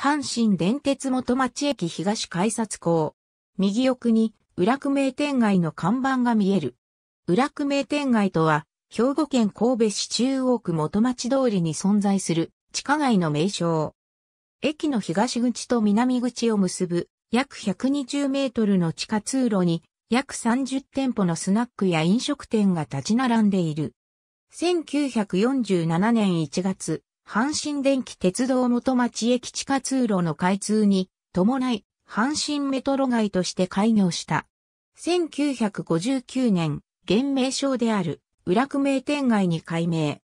阪神電鉄元町駅東改札口。右奥に、裏久名店街の看板が見える。裏久名店街とは、兵庫県神戸市中央区元町通りに存在する地下街の名称。駅の東口と南口を結ぶ約120メートルの地下通路に約30店舗のスナックや飲食店が立ち並んでいる。1947年1月、阪神電気鉄道元町駅地下通路の開通に伴い阪神メトロ街として開業した。1959年、現名称である裏区名店街に改名。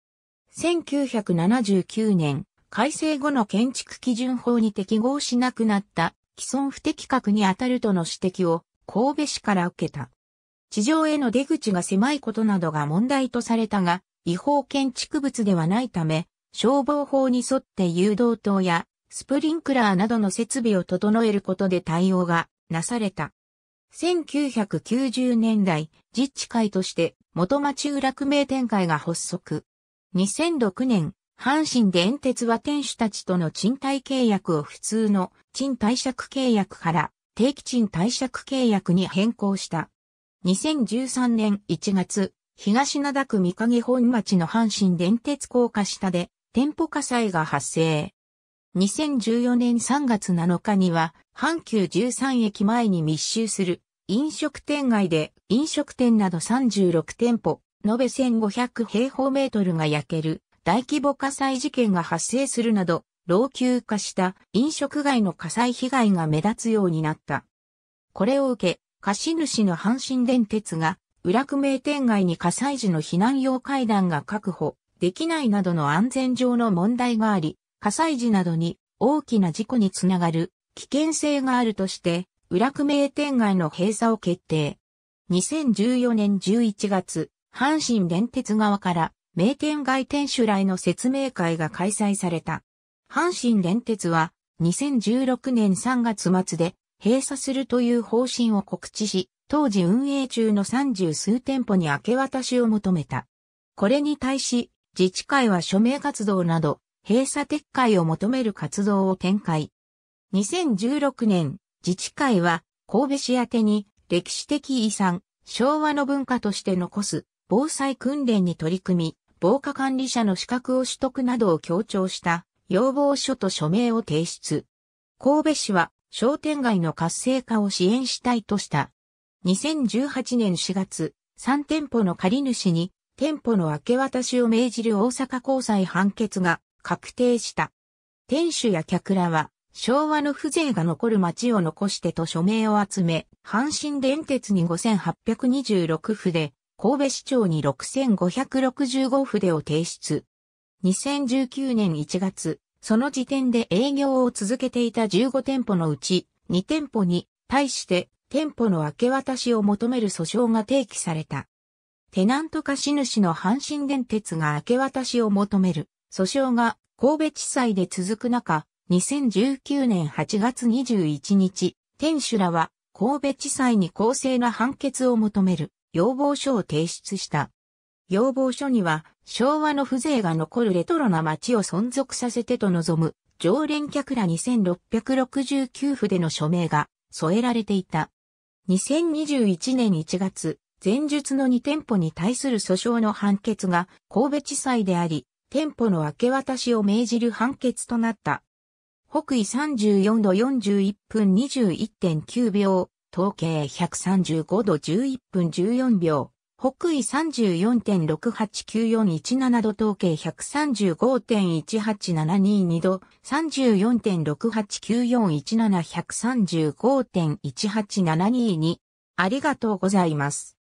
1979年、改正後の建築基準法に適合しなくなった既存不適格に当たるとの指摘を神戸市から受けた。地上への出口が狭いことなどが問題とされたが、違法建築物ではないため、消防法に沿って誘導灯やスプリンクラーなどの設備を整えることで対応がなされた。1990年代、自治会として元町裏名展開が発足。2006年、阪神電鉄は店主たちとの賃貸契約を普通の賃貸借契約から定期賃貸借契約に変更した。2013年1月、東灘区三影本町の阪神電鉄高架下で店舗火災が発生。2014年3月7日には、阪急13駅前に密集する飲食店街で飲食店など36店舗、延べ1500平方メートルが焼ける大規模火災事件が発生するなど、老朽化した飲食街の火災被害が目立つようになった。これを受け、貸主の阪神電鉄が、裏久名店街に火災時の避難用階段が確保できないなどの安全上の問題があり、火災時などに大きな事故につながる危険性があるとして、裏久名店街の閉鎖を決定。2014年11月、阪神電鉄側から名店街店主来の説明会が開催された。阪神電鉄は2016年3月末で閉鎖するという方針を告知し、当時運営中の30数店舗に明け渡しを求めた。これに対し、自治会は署名活動など、閉鎖撤回を求める活動を展開。2016年、自治会は神戸市宛に歴史的遺産、昭和の文化として残す防災訓練に取り組み、防火管理者の資格を取得などを強調した要望書と署名を提出。神戸市は商店街の活性化を支援したいとした。2018年4月、3店舗の借り主に店舗の明け渡しを命じる大阪高裁判決が確定した。店主や客らは昭和の風情が残る街を残してと署名を集め、阪神電鉄に5826府で、神戸市長に6565府でを提出。2019年1月、その時点で営業を続けていた15店舗のうち、2店舗に対して店舗の明け渡しを求める訴訟が提起された。テナント貸主の阪神電鉄が明け渡しを求める訴訟が神戸地裁で続く中、2019年8月21日、店主らは神戸地裁に公正な判決を求める要望書を提出した。要望書には昭和の風情が残るレトロな街を存続させてと望む常連客ら2669府での署名が添えられていた。2021年1月、前述の2店舗に対する訴訟の判決が神戸地裁であり、店舗の明け渡しを命じる判決となった。北緯34度41分21.9秒、統計135度11分14秒、北緯34.689417度統計135.18722度、34.689417、135.18722。ありがとうございます。